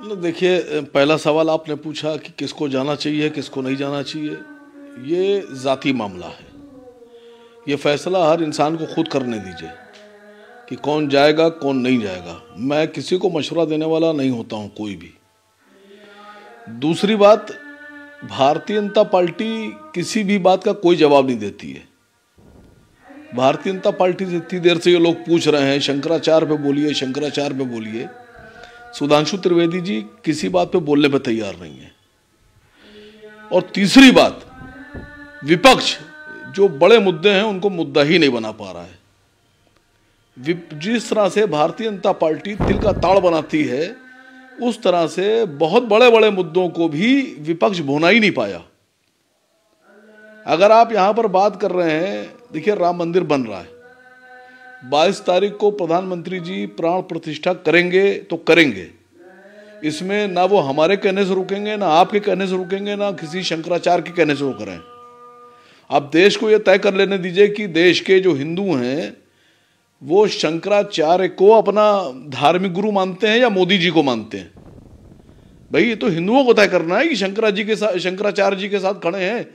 देखिए पहला सवाल आपने पूछा कि किसको जाना चाहिए किसको नहीं जाना चाहिए ये ज़ाती मामला है ये फैसला हर इंसान को खुद करने दीजिए कि कौन जाएगा कौन नहीं जाएगा मैं किसी को मशवरा देने वाला नहीं होता हूँ कोई भी दूसरी बात भारतीय जनता पार्टी किसी भी बात का कोई जवाब नहीं देती है भारतीय जनता पार्टी से इतनी देर से ये लोग पूछ रहे हैं शंकराचार्य पे बोलिए शंकराचार्य पे बोलिए सुधांशु त्रिवेदी जी किसी बात पे बोलने पे तैयार नहीं है और तीसरी बात विपक्ष जो बड़े मुद्दे हैं उनको मुद्दा ही नहीं बना पा रहा है जिस तरह से भारतीय जनता पार्टी तिल का ताड़ बनाती है उस तरह से बहुत बड़े बड़े मुद्दों को भी विपक्ष भोना ही नहीं पाया अगर आप यहां पर बात कर रहे हैं देखिए राम मंदिर बन रहा है 22 तारीख को प्रधानमंत्री जी प्राण प्रतिष्ठा करेंगे तो करेंगे इसमें ना वो हमारे कहने से रुकेंगे ना आपके कहने से रुकेंगे ना किसी शंकराचार्य के कहने से रुक रहे हैं आप देश को ये तय कर लेने दीजिए कि देश के जो हिंदू हैं वो शंकराचार्य को अपना धार्मिक गुरु मानते हैं या मोदी जी को मानते हैं भाई ये तो हिंदुओं को तय करना है कि शंकरा जी के साथ शंकराचार्य जी के साथ खड़े हैं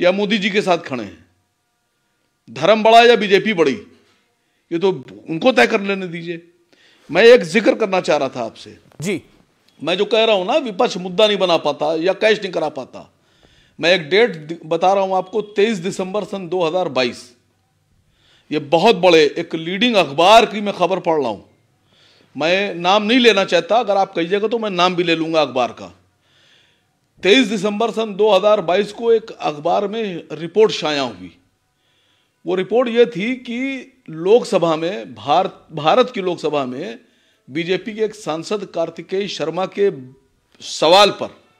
या मोदी जी के साथ खड़े हैं धर्म बड़ा या बीजेपी बड़ी ये तो उनको तय कर लेने दीजिए मैं एक जिक्र करना चाह रहा था आपसे जी मैं जो कह रहा हूं ना विपक्ष मुद्दा नहीं बना पाता या कैश नहीं करा पाता मैं एक डेट बता रहा हूं आपको 23 दिसंबर सन 2022 ये बहुत बड़े एक लीडिंग अखबार की मैं खबर पढ़ रहा हूं मैं नाम नहीं लेना चाहता अगर आप कहिएगा तो मैं नाम भी ले लूंगा अखबार का 23 दिसंबर सन 2022 को एक अखबार में रिपोर्ट छाया हुई वो रिपोर्ट ये थी कि लोकसभा में भारत भारत की लोकसभा में बीजेपी के एक सांसद कार्तिकेय शर्मा के सवाल पर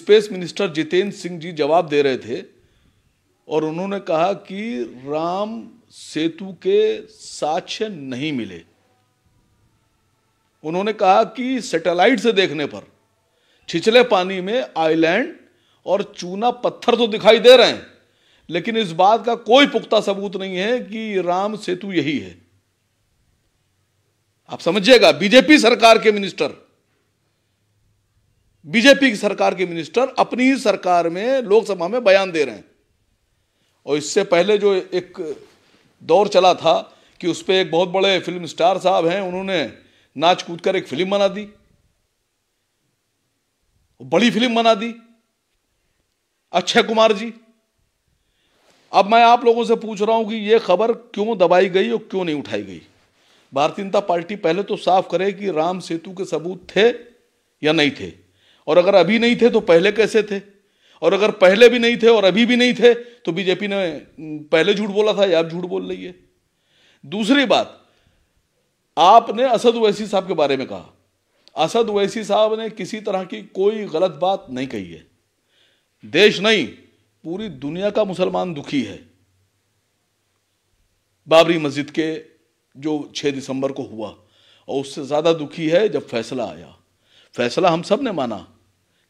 स्पेस मिनिस्टर जितेंद्र सिंह जी जवाब दे रहे थे और उन्होंने कहा कि राम सेतु के साक्ष्य नहीं मिले उन्होंने कहा कि सैटेलाइट से देखने पर छिछले पानी में आइलैंड और चूना पत्थर तो दिखाई दे रहे हैं लेकिन इस बात का कोई पुख्ता सबूत नहीं है कि राम सेतु यही है आप समझिएगा बीजेपी सरकार के मिनिस्टर बीजेपी की सरकार के मिनिस्टर अपनी ही सरकार में लोकसभा में बयान दे रहे हैं और इससे पहले जो एक दौर चला था कि उस पर एक बहुत बड़े फिल्म स्टार साहब हैं उन्होंने नाच कूद कर एक फिल्म बना दी बड़ी फिल्म बना दी अक्षय कुमार जी अब मैं आप लोगों से पूछ रहा हूं कि ये खबर क्यों दबाई गई और क्यों नहीं उठाई गई भारतीय जनता पार्टी पहले तो साफ करे कि राम सेतु के सबूत थे या नहीं थे और अगर अभी नहीं थे तो पहले कैसे थे और अगर पहले भी नहीं थे और अभी भी नहीं थे तो बीजेपी ने पहले झूठ बोला था या आप झूठ बोल रही है दूसरी बात आपने असद वैसी साहब के बारे में कहा असद वैसी साहब ने किसी तरह की कोई गलत बात नहीं कही है देश नहीं पूरी दुनिया का मुसलमान दुखी है बाबरी मस्जिद के जो 6 दिसंबर को हुआ और उससे ज़्यादा दुखी है जब फैसला आया फैसला हम सब ने माना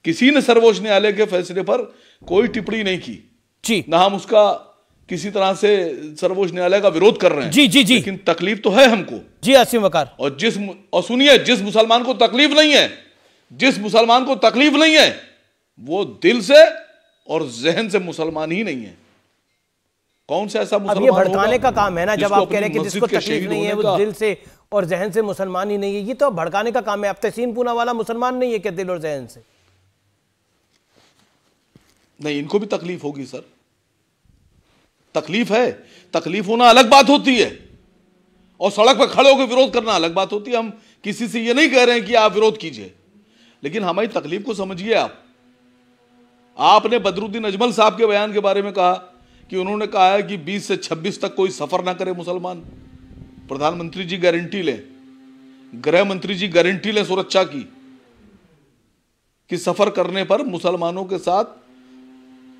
किसी ने सर्वोच्च न्यायालय के फैसले पर कोई टिप्पणी नहीं की जी ना हम उसका किसी तरह से सर्वोच्च न्यायालय का विरोध कर रहे हैं जी जी जी लेकिन तकलीफ तो है हमको जी असीम वकार और जिस और सुनिए जिस मुसलमान को तकलीफ नहीं है जिस मुसलमान को तकलीफ नहीं है वो दिल से और जहन से मुसलमान ही नहीं है कौन सा ऐसा मुसलमान ये भड़काने का काम है ना जब आप कह रहे हैं कि जिसको तकलीफ नहीं है वो दिल से और जहन से मुसलमान ही नहीं है ये तो भड़काने का काम है अब तहसीन पूना वाला मुसलमान नहीं है क्या दिल और जहन से नहीं इनको भी तकलीफ होगी सर तकलीफ है तकलीफ होना अलग बात होती है और सड़क पर खड़े होकर विरोध करना अलग बात होती है हम किसी से ये नहीं कह रहे हैं कि आप विरोध कीजिए लेकिन हमारी तकलीफ को समझिए आप आपने बदरुद्दीन अजमल साहब के बयान के बारे में कहा कि उन्होंने कहा है कि 20 से 26 तक कोई सफ़र ना करे मुसलमान प्रधानमंत्री जी गारंटी लें गृह मंत्री जी गारंटी लें सुरक्षा की कि सफ़र करने पर मुसलमानों के साथ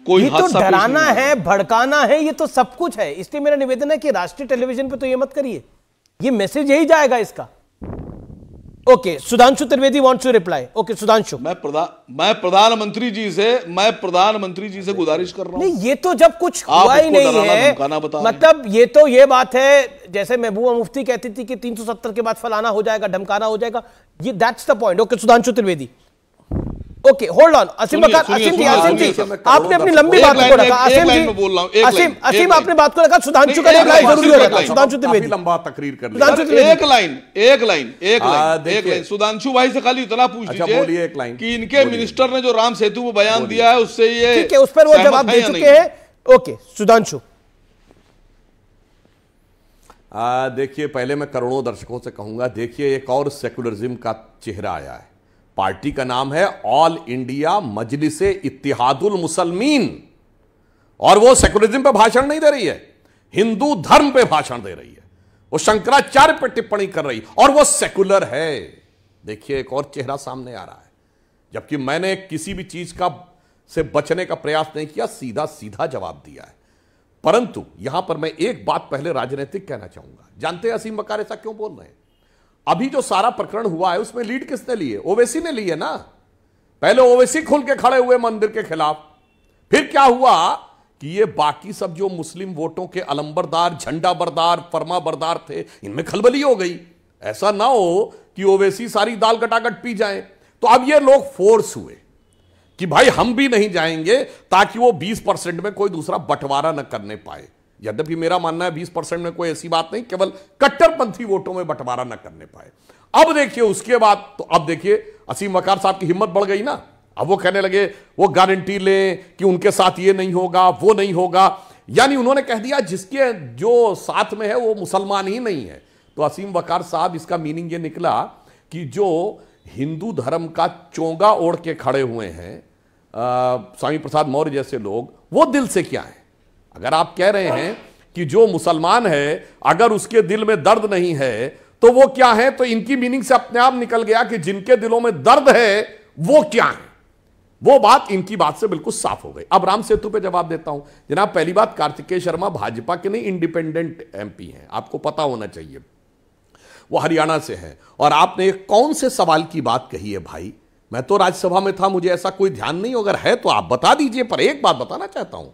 कोई ये तो डराना है भड़काना है ये तो सब कुछ है इसलिए मेरा निवेदन है कि राष्ट्रीय टेलीविजन पे तो ये मत करिए ये मैसेज यही जाएगा इसका okay Sudhanshu Trivedi wants to reply okay Sudhanshu मैं प्रधान मैं प्रधानमंत्री जी से मैं प्रधानमंत्री जी से गुजारिश कर रहा हूं नहीं ये तो जब कुछ हुआ ही नहीं है मतलब ये तो ये बात है जैसे महबूबा मुफ्ती कहती थी कि 370 के बाद फलाना हो जाएगा धमकाना हो जाएगा ये that's the point okay Sudhanshu Trivedi okay hold on Asim Waqar Asim जी असीम जी आपने अपनी लंबी बात को रखा असीम जी असीम असीम आपने बात को रखा सुधांशु का एक लाइन जरूरी हो रहा सुधांशु द्विवेदी लंबा तकरीर कर सुधांशु एक लाइन एक लाइन एक हाँ, लाइन एक लाइन सुधांशु भाई से खाली इतना पूछ लीजिए अच्छा, कि इनके मिनिस्टर ने जो राम सेतु को बयान दिया है उससे ये ठीक है उस पर वो जवाब दे चुके हैं ओके सुधांशु देखिए पहले मैं करोड़ों दर्शकों से कहूंगा देखिए एक और सेकुलरिज्म का चेहरा आया है पार्टी का नाम है ऑल इंडिया मजलिस इतिहादुल मुसलमीन और वो सेकुलरिज्म पे भाषण नहीं दे रही है हिंदू धर्म पे भाषण दे रही है वो शंकराचार्य पे टिप्पणी कर रही और वो सेकुलर है देखिए एक और चेहरा सामने आ रहा है जबकि मैंने किसी भी चीज का से बचने का प्रयास नहीं किया सीधा सीधा जवाब दिया है परंतु यहां पर मैं एक बात पहले राजनीतिक कहना चाहूंगा जानते हैं असीम बकार ऐसा क्यों बोल रहे हैं अभी जो सारा प्रकरण हुआ है उसमें लीड किसने लिए ओवैसी ने लिए है ना पहले ओवैसी खुल के खड़े हुए मंदिर के खिलाफ फिर क्या हुआ कि ये बाकी सब जो मुस्लिम वोटों के अलंबरदार झंडा बरदार फर्मा बरदार थे इनमें खलबली हो गई ऐसा ना हो कि ओवैसी सारी दाल कटाकट पी जाए तो अब ये लोग फोर्स हुए कि भाई हम भी नहीं जाएंगे ताकि वो 20 परसेंट में कोई दूसरा बंटवारा न करने पाए यद्यपि मेरा मानना है बीस परसेंट में कोई ऐसी बात नहीं केवल कट्टरपंथी वोटों में बंटवारा न करने पाए अब देखिए उसके बाद तो अब देखिए असीम वकार साहब की हिम्मत बढ़ गई ना अब वो कहने लगे वो गारंटी लें कि उनके साथ ये नहीं होगा वो नहीं होगा यानी उन्होंने कह दिया जिसके जो साथ में है वो मुसलमान ही नहीं है तो असीम वकार साहब इसका मीनिंग ये निकला कि जो हिंदू धर्म का चोंगा ओढ़ के खड़े हुए हैं स्वामी प्रसाद मौर्य जैसे लोग वो दिल से क्या है अगर आप कह रहे हैं कि जो मुसलमान है अगर उसके दिल में दर्द नहीं है तो वो क्या है तो इनकी मीनिंग से अपने आप निकल गया कि जिनके दिलों में दर्द है वो क्या है वो बात इनकी बात से बिल्कुल साफ हो गई अब राम सेतु पे जवाब देता हूं जनाब पहली बात कार्तिकेय शर्मा भाजपा के नहीं इंडिपेंडेंट एमपी हैं आपको पता होना चाहिए वो हरियाणा से हैं और आपने कौन से सवाल की बात कही है भाई मैं तो राज्यसभा में था मुझे ऐसा कोई ध्यान नहीं अगर है तो आप बता दीजिए पर एक बात बताना चाहता हूं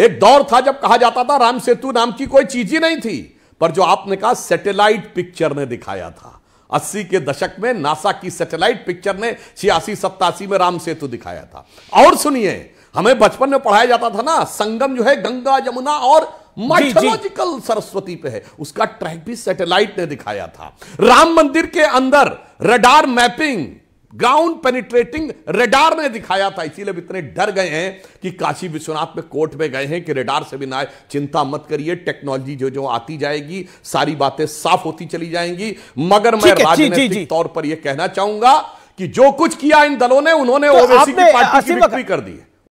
एक दौर था जब कहा जाता था राम सेतु नाम की कोई चीज ही नहीं थी पर जो आपने कहा सैटेलाइट पिक्चर ने दिखाया था अस्सी के दशक में नासा की सैटेलाइट पिक्चर ने छियासी सत्तासी में राम सेतु दिखाया था और सुनिए हमें बचपन में पढ़ाया जाता था ना संगम जो है गंगा यमुना और माइथोलॉजिकल सरस्वती पे है उसका ट्रैक भी सैटेलाइट ने दिखाया था राम मंदिर के अंदर radar mapping ground penetrating radar ने दिखाया था इसीलिए इतने डर गए हैं कि काशी विश्वनाथ में कोर्ट में गए हैं कि रेडार से भी ना चिंता मत करिए टेक्नोलॉजी जो जो आती जाएगी सारी बातें साफ होती चली जाएंगी मगर मैं राजनीतिक तौर पर यह कहना चाहूंगा कि जो कुछ किया इन दलों ने तो उन्होंने ओवैसी की पार्टी की बिक्री कर दी है